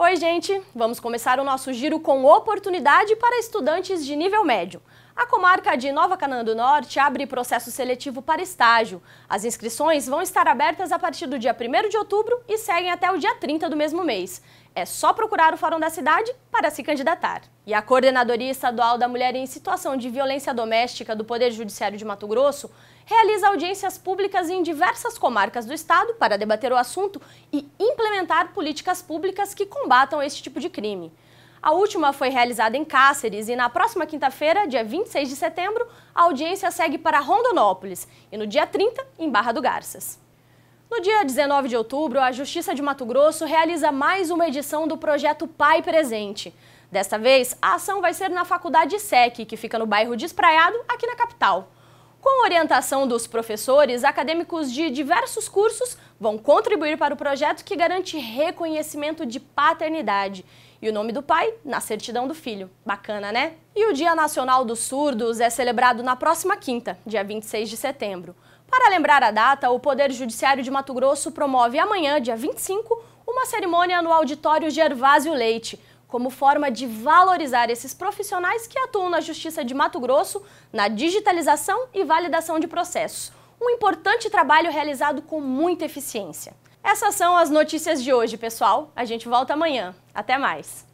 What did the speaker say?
Oi, gente! Vamos começar o nosso giro com oportunidade para estudantes de nível médio. A comarca de Nova Canaã do Norte abre processo seletivo para estágio. As inscrições vão estar abertas a partir do dia 1 de outubro e seguem até o dia 30 do mesmo mês. É só procurar o Fórum da Cidade para se candidatar. E a Coordenadoria Estadual da Mulher em Situação de Violência Doméstica do Poder Judiciário de Mato Grosso realiza audiências públicas em diversas comarcas do estado para debater o assunto e implementar políticas públicas que combatam esse tipo de crime. A última foi realizada em Cáceres e na próxima quinta-feira, dia 26 de setembro, a audiência segue para Rondonópolis e no dia 30, em Barra do Garças. No dia 19 de outubro, a Justiça de Mato Grosso realiza mais uma edição do projeto Pai Presente. Desta vez, a ação vai ser na Faculdade SEC, que fica no bairro Despraiado, aqui na capital. Com orientação dos professores, acadêmicos de diversos cursos vão contribuir para o projeto que garante reconhecimento de paternidade. E o nome do pai na certidão do filho. Bacana, né? E o Dia Nacional dos Surdos é celebrado na próxima quinta, dia 26 de setembro. Para lembrar a data, o Poder Judiciário de Mato Grosso promove amanhã, dia 25, uma cerimônia no Auditório Gervásio Leite, como forma de valorizar esses profissionais que atuam na Justiça de Mato Grosso na digitalização e validação de processos. Um importante trabalho realizado com muita eficiência. Essas são as notícias de hoje, pessoal. A gente volta amanhã. Até mais!